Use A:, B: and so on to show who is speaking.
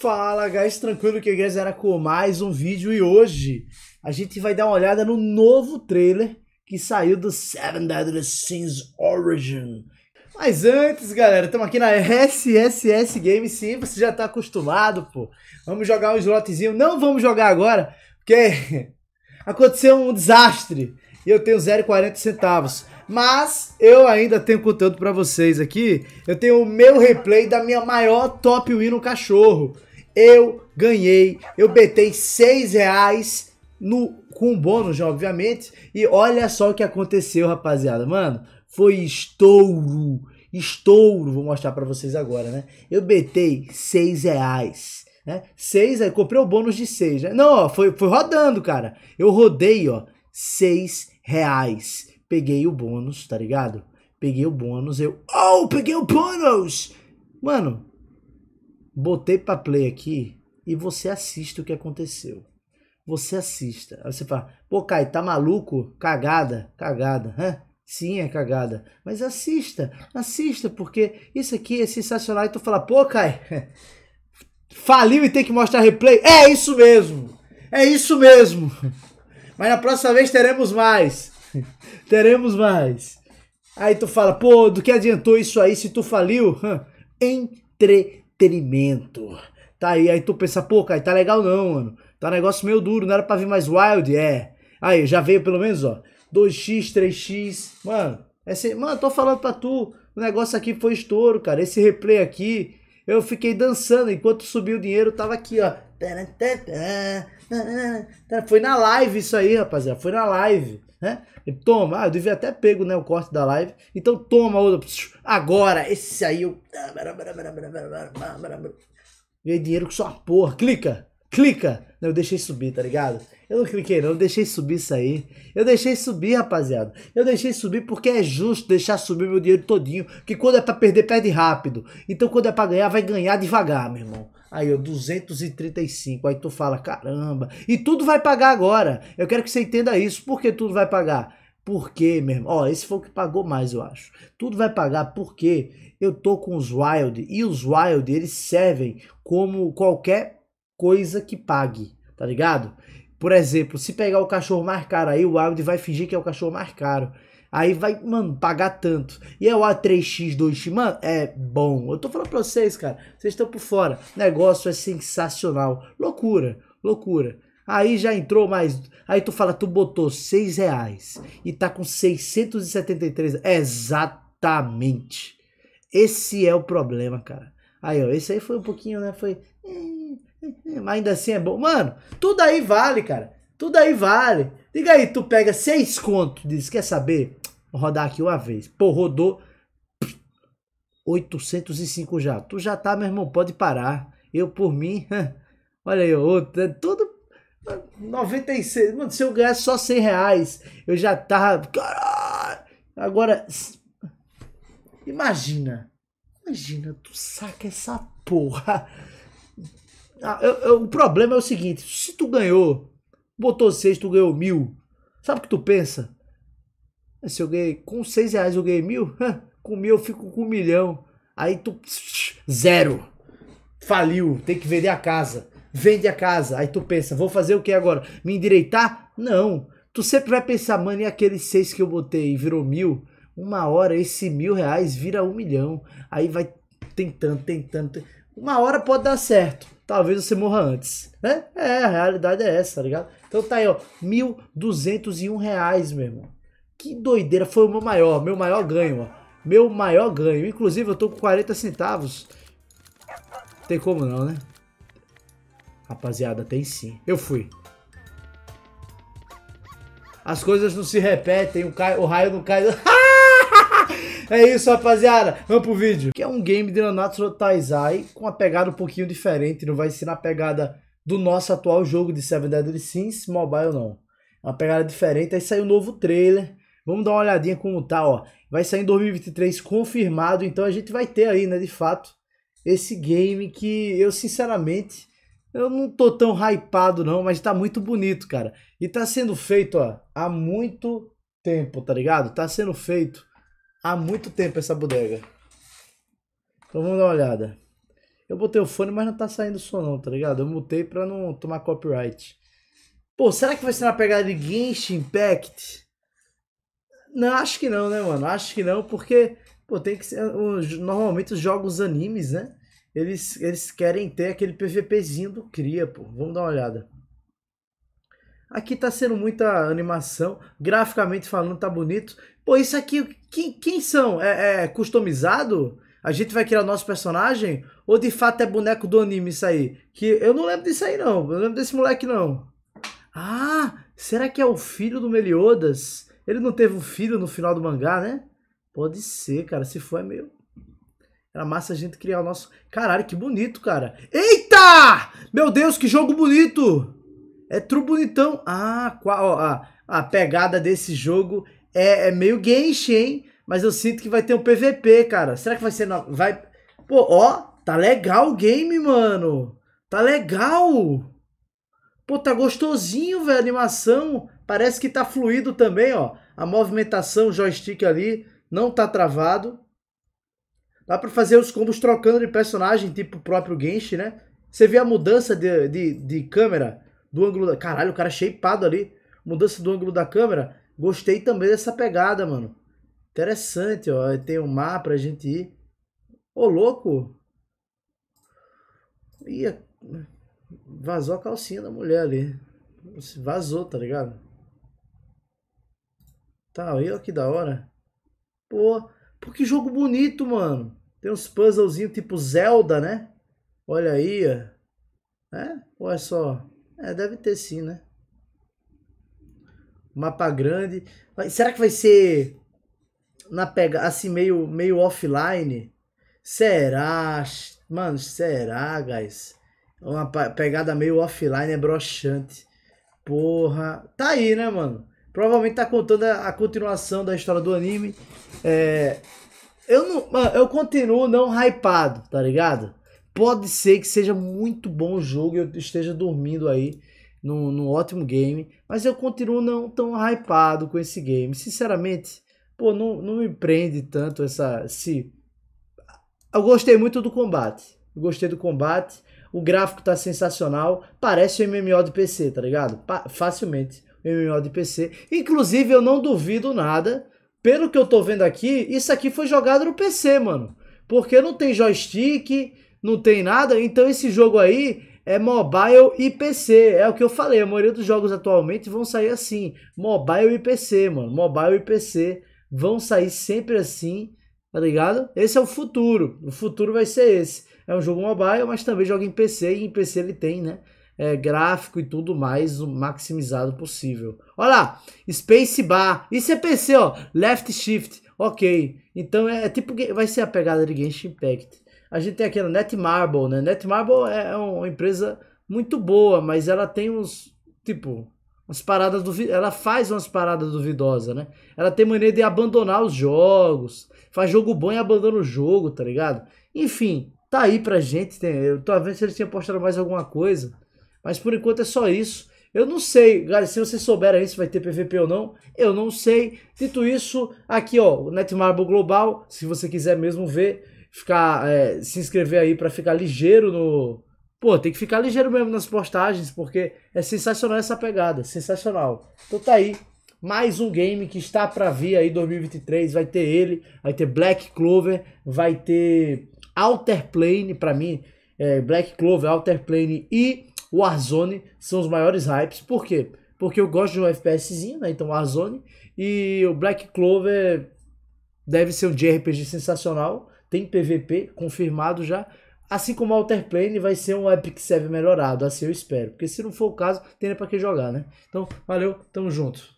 A: Fala, guys, tranquilo que guys era com mais um vídeo e hoje a gente vai dar uma olhada no novo trailer que saiu do Seven Deadly Sins Origin. Mas antes, galera, estamos aqui na SSS Game sim, você já está acostumado, pô. Vamos jogar um slotzinho, não vamos jogar agora, porque aconteceu um desastre e eu tenho 0,40 centavos. Mas eu ainda tenho conteúdo para vocês aqui. Eu tenho o meu replay da minha maior top win no cachorro. Eu ganhei, eu betei seis reais no, com um bônus, obviamente. E olha só o que aconteceu, rapaziada. Mano, foi estouro. Estouro, vou mostrar para vocês agora, né? Eu betei seis reais né? aí comprei o bônus de 6, né? Não, ó, foi, foi rodando, cara. Eu rodei, ó, seis reais peguei o bônus, tá ligado? Peguei o bônus, eu. Oh, peguei o bônus! Mano, botei pra play aqui e você assiste o que aconteceu. Você assista. Aí você fala, pô, Kai, tá maluco? Cagada, cagada, hã? Sim, é cagada. Mas assista, assista, porque isso aqui é sensacional. E tu fala, pô, Kai, faliu e tem que mostrar replay? É isso mesmo! É isso mesmo! Mas na próxima vez teremos mais. Teremos mais. Aí tu fala, pô, do que adiantou isso aí se tu faliu? Entretenimento. Tá aí, aí tu pensa, pô, cara, tá legal não, mano. Tá um negócio meio duro, não era pra vir mais wild, é. Aí, já veio pelo menos, ó. 2x, 3x. Mano, esse, mano, tô falando pra tu. O negócio aqui foi estouro, cara. Esse replay aqui eu fiquei dançando enquanto subiu o dinheiro, tava aqui, ó. Foi na live isso aí, rapaziada. Foi na live, né? Toma, ah, eu devia até pego né, o corte da live. Então toma outro. Agora, esse aí eu. dinheiro com sua porra. Clica! clica. Não, eu deixei subir, tá ligado? Eu não cliquei, não. Eu deixei subir sair. Eu deixei subir, rapaziada. Eu deixei subir porque é justo deixar subir meu dinheiro todinho. Que quando é pra perder, perde rápido. Então quando é pra ganhar, vai ganhar devagar, meu irmão. Aí eu, 235. Aí tu fala, caramba. E tudo vai pagar agora. Eu quero que você entenda isso. Por que tudo vai pagar? Porque, meu irmão, ó, esse foi o que pagou mais, eu acho. Tudo vai pagar porque eu tô com os Wild. E os Wild, eles servem como qualquer coisa que pague, tá ligado? Por exemplo, se pegar o cachorro mais caro aí, o Audi vai fingir que é o cachorro mais caro. Aí vai, mano, pagar tanto. E é o A3X 2X, mano, é bom. Eu tô falando pra vocês, cara. Vocês estão por fora. O negócio é sensacional. Loucura, loucura. Aí já entrou mais. Aí tu fala, tu botou 6 reais e tá com 673. Exatamente. Esse é o problema, cara. Aí, ó, esse aí foi um pouquinho, né? Foi. Hum, mas ainda assim é bom. Mano, tudo aí vale, cara. Tudo aí vale. Diga aí, tu pega seis contos, diz, quer saber? Vou rodar aqui uma vez. Pô, rodou 805 já. Tu já tá, meu irmão, pode parar. Eu, por mim, olha aí, outra, é tudo 96. Mano, se eu ganhasse só 100 reais, eu já tava... Caralho! Agora, imagina. Imagina, tu saca essa porra. Ah, eu, eu, o problema é o seguinte: se tu ganhou, botou seis, tu ganhou mil, sabe o que tu pensa? É, se eu ganhei com seis reais, eu ganhei mil, com mil eu fico com um milhão. Aí tu. Zero. Faliu, tem que vender a casa. Vende a casa. Aí tu pensa, vou fazer o que agora? Me endireitar? Não. Tu sempre vai pensar, mano, e aqueles seis que eu botei e virou mil? Uma hora esse mil reais vira um milhão. Aí vai tentando, tentando. tentando uma hora pode dar certo. Talvez você morra antes, né? É, a realidade é essa, tá ligado? Então tá aí, ó, 1.201 reais, meu irmão. Que doideira, foi o meu maior, meu maior ganho, ó. Meu maior ganho. Inclusive, eu tô com 40 centavos. Tem como não, né? Rapaziada, tem sim. Eu fui. As coisas não se repetem, o, cai, o raio não cai... É isso, rapaziada. Vamos pro vídeo. Que é um game de Nanatsu Taizai com uma pegada um pouquinho diferente. Não vai ser na pegada do nosso atual jogo de Seven Deadly Sins Mobile, não. É uma pegada diferente. Aí saiu um novo trailer. Vamos dar uma olhadinha como tá, ó. Vai sair em 2023 confirmado. Então a gente vai ter aí, né, de fato, esse game que eu, sinceramente... Eu não tô tão hypado não, mas tá muito bonito, cara. E tá sendo feito, ó, há muito tempo, tá ligado? Tá sendo feito há muito tempo essa bodega. Então vamos dar uma olhada. Eu botei o fone, mas não tá saindo som não, tá ligado? Eu mutei pra não tomar copyright. Pô, será que vai ser na pegada de Genshin Impact? Não, acho que não, né, mano? Acho que não, porque, pô, tem que ser... Normalmente os jogos animes, né? Eles, eles querem ter aquele PVPzinho do cria, pô. Vamos dar uma olhada. Aqui tá sendo muita animação. Graficamente falando, tá bonito pô, isso aqui, quem, quem são? É, é, customizado? A gente vai criar o nosso personagem? Ou de fato é boneco do anime isso aí? Que eu não lembro disso aí não, eu não lembro desse moleque não. Ah, será que é o filho do Meliodas? Ele não teve um filho no final do mangá, né? Pode ser, cara, se for é meio... Era massa a gente criar o nosso... Caralho, que bonito, cara. Eita! Meu Deus, que jogo bonito! É tru bonitão. Ah, qual... Ó, a, a pegada desse jogo é, é meio Genshin, hein? Mas eu sinto que vai ter um PVP, cara. Será que vai ser... Vai... Pô, ó, tá legal o game, mano. Tá legal. Pô, tá gostosinho, velho, a animação. Parece que tá fluido também, ó. A movimentação, o joystick ali, não tá travado. Dá pra fazer os combos trocando de personagem, tipo o próprio Genshin, né? Você vê a mudança de, de, de câmera, do ângulo da... Caralho, o cara é shapeado ali. Mudança do ângulo da câmera. Gostei também dessa pegada, mano. Interessante, ó. Tem um mar pra gente ir. Ô, louco! Ia... Vazou a calcinha da mulher ali. Vazou, tá ligado? Tá, aí, ó, que da hora. Pô, pô, que jogo bonito, mano. Tem uns puzzlezinhos tipo Zelda, né? Olha aí, ó. É? Ou é só... É, deve ter sim, né? mapa grande. Será que vai ser na pega assim meio meio offline? Será? Mano, será, guys? Uma pegada meio offline é broxante. Porra. Tá aí, né, mano? Provavelmente tá contando a, a continuação da história do anime. É, eu não, mano, eu continuo não hypado, tá ligado? Pode ser que seja muito bom o jogo e eu esteja dormindo aí num, num ótimo game, mas eu continuo não tão hypado com esse game. Sinceramente, pô, não, não me prende tanto essa. se Eu gostei muito do combate. gostei do combate. O gráfico tá sensacional. Parece um MMO de PC, tá ligado? Pa facilmente um MMO de PC. Inclusive, eu não duvido nada. Pelo que eu tô vendo aqui, isso aqui foi jogado no PC, mano. Porque não tem joystick, não tem nada. Então esse jogo aí é mobile e PC. É o que eu falei, a maioria dos jogos atualmente vão sair assim, mobile e PC, mano. Mobile e PC vão sair sempre assim, tá ligado? Esse é o futuro. O futuro vai ser esse. É um jogo mobile, mas também joga em PC e em PC ele tem, né? É, gráfico e tudo mais o maximizado possível. Olha lá, Space Bar. Isso é PC, ó. Left Shift. Ok. Então é, é tipo vai ser a pegada de Genshin Impact a gente tem aqui a Netmarble, né? Netmarble é, é uma empresa muito boa, mas ela tem uns, tipo, umas paradas do ela faz umas paradas duvidosas, né? Ela tem maneira de abandonar os jogos, faz jogo bom e abandona o jogo, tá ligado? Enfim, tá aí pra gente, tem, eu tô vendo se eles tinham postado mais alguma coisa, mas por enquanto é só isso. Eu não sei, galera, se vocês souberem aí se vai ter PVP ou não, eu não sei. Dito isso, aqui ó, o Netmarble Global, se você quiser mesmo ver, ficar é, se inscrever aí para ficar ligeiro no. Pô, tem que ficar ligeiro mesmo nas postagens, porque é sensacional essa pegada, sensacional. Então tá aí, mais um game que está para vir aí 2023, vai ter ele, vai ter Black Clover, vai ter Alter Plane para mim, é, Black Clover, Alter Plane e Warzone são os maiores hypes. Por quê? Porque eu gosto de um FPSzinho, né? Então Warzone e o Black Clover deve ser um JRPG sensacional tem PVP confirmado já. Assim como o Alterplane vai ser um Epic 7 melhorado, assim eu espero. Porque se não for o caso, tem para que jogar, né? Então, valeu, tamo junto.